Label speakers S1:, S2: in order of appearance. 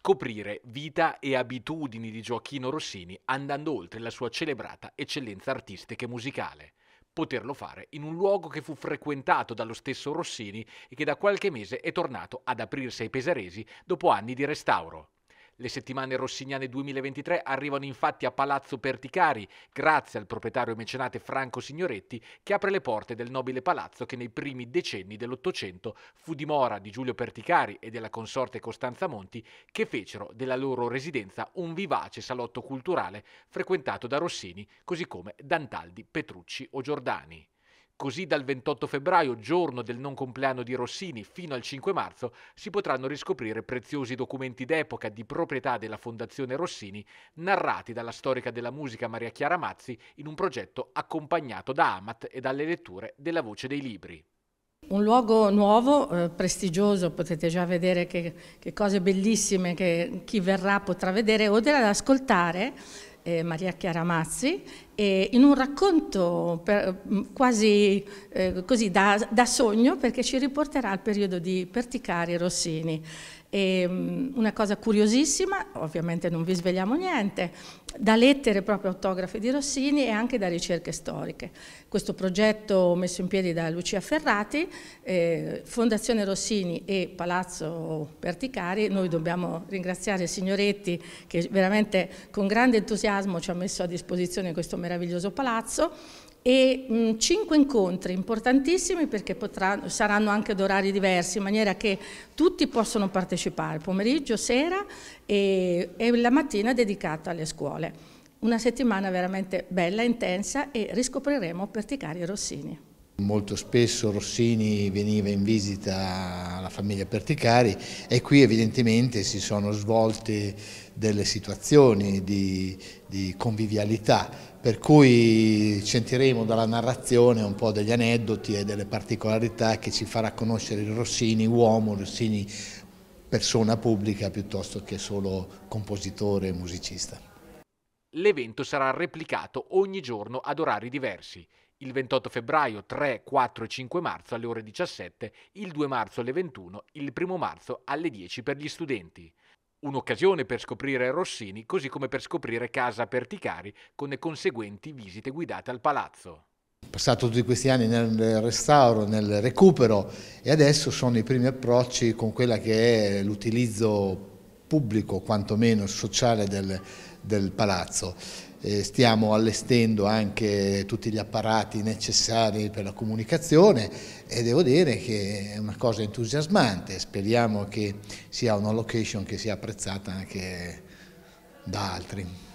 S1: scoprire vita e abitudini di Gioacchino Rossini andando oltre la sua celebrata eccellenza artistica e musicale. Poterlo fare in un luogo che fu frequentato dallo stesso Rossini e che da qualche mese è tornato ad aprirsi ai pesaresi dopo anni di restauro. Le settimane rossignane 2023 arrivano infatti a Palazzo Perticari, grazie al proprietario mecenate Franco Signoretti, che apre le porte del nobile palazzo che nei primi decenni dell'Ottocento fu dimora di Giulio Perticari e della consorte Costanza Monti, che fecero della loro residenza un vivace salotto culturale frequentato da Rossini, così come Dantaldi, Petrucci o Giordani. Così dal 28 febbraio, giorno del non compleanno di Rossini, fino al 5 marzo si potranno riscoprire preziosi documenti d'epoca di proprietà della Fondazione Rossini, narrati dalla storica della musica Maria Chiara Mazzi in un progetto accompagnato da Amat e dalle letture della voce dei libri.
S2: Un luogo nuovo, eh, prestigioso, potete già vedere che, che cose bellissime che chi verrà potrà vedere o ad ascoltare eh, Maria Chiara Mazzi eh, in un racconto per, mm, quasi eh, così da, da, sogno perché ci riporterà al periodo di Perticari e Rossini. E, mm, una cosa curiosissima, ovviamente non vi svegliamo niente, da lettere proprio autografe di Rossini e anche da ricerche storiche. Questo progetto messo in piedi da Lucia Ferrati, eh, Fondazione Rossini e Palazzo Perticari, noi dobbiamo ringraziare Signoretti che veramente con grande entusiasmo ci ha messo a disposizione questo mercato meraviglioso palazzo e mh, cinque incontri importantissimi perché potranno, saranno anche ad orari diversi in maniera che tutti possono partecipare, pomeriggio, sera e, e la mattina dedicata alle scuole. Una settimana veramente bella, intensa e riscopriremo Perticari e Rossini.
S3: Molto spesso Rossini veniva in visita la famiglia Perticari e qui evidentemente si sono svolte delle situazioni di, di convivialità, per cui sentiremo dalla narrazione un po' degli aneddoti e delle particolarità che ci farà conoscere il Rossini uomo, Rossini persona pubblica piuttosto che solo compositore e musicista.
S1: L'evento sarà replicato ogni giorno ad orari diversi il 28 febbraio, 3, 4 e 5 marzo alle ore 17, il 2 marzo alle 21, il 1 marzo alle 10 per gli studenti. Un'occasione per scoprire Rossini, così come per scoprire Casa Perticari con le conseguenti visite guidate al palazzo.
S3: Passato tutti questi anni nel restauro, nel recupero e adesso sono i primi approcci con quella che è l'utilizzo pubblico, quantomeno sociale del, del palazzo stiamo allestendo anche tutti gli apparati necessari per la comunicazione e devo dire che è una cosa entusiasmante, speriamo che sia una location che sia apprezzata anche da altri.